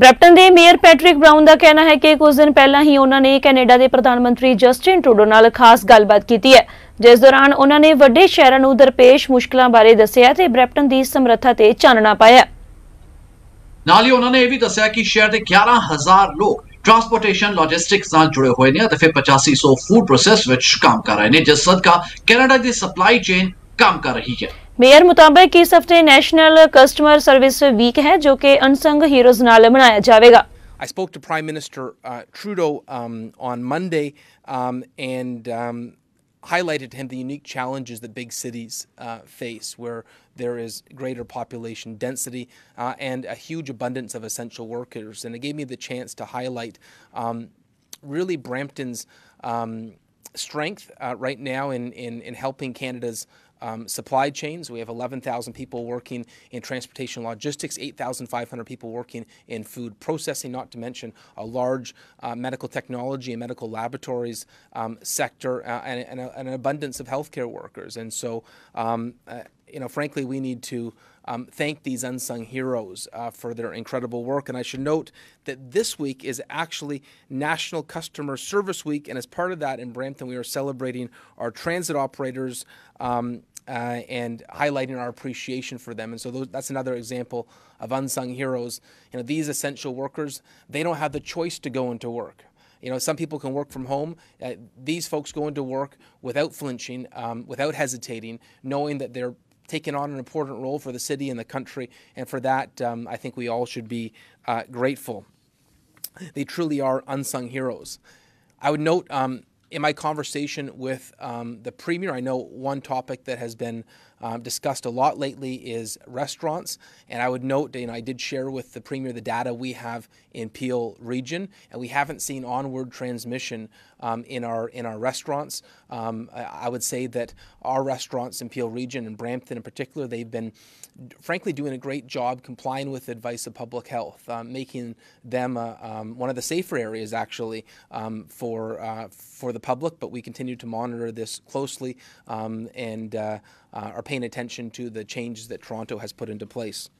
ਬ੍ਰੈਪਟਨ ਦੇ mayor Patrick brown ਦਾ ਕਹਿਣਾ ਹੈ ਕਿ ਕੁਝ ਦਿਨ ਪਹਿਲਾਂ ਹੀ ਉਹਨਾਂ ਨੇ ਕੈਨੇਡਾ ਦੇ ਪ੍ਰਧਾਨ ਮੰਤਰੀ ਜਸਟਿਨ ਟਰੂਡੋ ਨਾਲ ਖਾਸ ਗੱਲਬਾਤ ਕੀਤੀ ਹੈ ਜਿਸ ਦੌਰਾਨ ਉਹਨਾਂ ਨੇ ਵੱਡੇ ਸ਼ਹਿਰਾਂ ਨੂੰ ਦਰਪੇਸ਼ ਮੁਸ਼ਕਲਾਂ ਬਾਰੇ ਦੱਸਿਆ ਤੇ ਬ੍ਰੈਪਟਨ ਦੀ ਸਮਰੱਥਾ ਤੇ ਚਾਨਣਾ ਪਾਇਆ ਨਾਲ ਹੀ ਉਹਨਾਂ ਨੇ ਇਹ ਵੀ ਦੱਸਿਆ ਕਿ ਸ਼ਹਿਰ ਦੇ 11000 ਲੋਕ ਟਰਾਂਸਪੋਰਟੇਸ਼ਨ ਲੌਜਿਸਟਿਕਸ ਨਾਲ ਜੁੜੇ ਹੋਏ ਨੇ ਅਤੇ ਫਿਰ 8500 ਫੂਡ ਪ੍ਰੋਸੈਸ ਵਿੱਚ ਕੰਮ ਕਰ ਰਹੇ ਨੇ ਜਿਸ ਸਦਕਾ ਕੈਨੇਡਾ ਦੀ ਸਪਲਾਈ ਚੇਨ ਕੰਮ ਕਰ ਰਹੀ ਹੈ मेयर मुताबिक इस हफ्ते नेशनल कस्टमर सर्विस वीक है जो कि अनसंग हीरोज नाल मनाया जाएगा I spoke to Prime Minister uh, Trudeau um, on Monday um, and um, highlighted to him the unique challenges that big cities uh, face, where there is greater population density uh, and a huge abundance of essential workers. And it gave me the chance to highlight um, really Brampton's. Um, strength uh, right now in, in, in helping Canada's um, supply chains. We have 11,000 people working in transportation logistics, 8,500 people working in food processing, not to mention a large uh, medical technology and medical laboratories um, sector uh, and, and, a, and, an abundance of healthcare workers. And so, um, uh, you know, frankly, we need to um, thank these unsung heroes uh, for their incredible work. And I should note that this week is actually National Customer Service Week. And as part of that, in Brampton, we are celebrating our transit operators. Um, uh, and highlighting our appreciation for them. And so those, that's another example of unsung heroes. You know, these essential workers, they don't have the choice to go into work. You know, some people can work from home. Uh, these folks go into work without flinching, um, without hesitating, knowing that they're taking on an important role for the city and the country. And for that, um, I think we all should be uh, grateful. They truly are unsung heroes. I would note um, in my conversation with um, the Premier, I know one topic that has been um, discussed a lot lately is restaurants. And I would note, and I did share with the Premier the data we have in Peel region, and we haven't seen onward transmission um, in, our, in our restaurants. Um, I would say that our restaurants in Peel region and Brampton in particular, they've been frankly doing a great job complying with advice of public health, um, making them uh, um, one of the safer areas actually for, uh, for the the public, but we continue to monitor this closely um, and uh, uh, are paying attention to the changes that Toronto has put into place.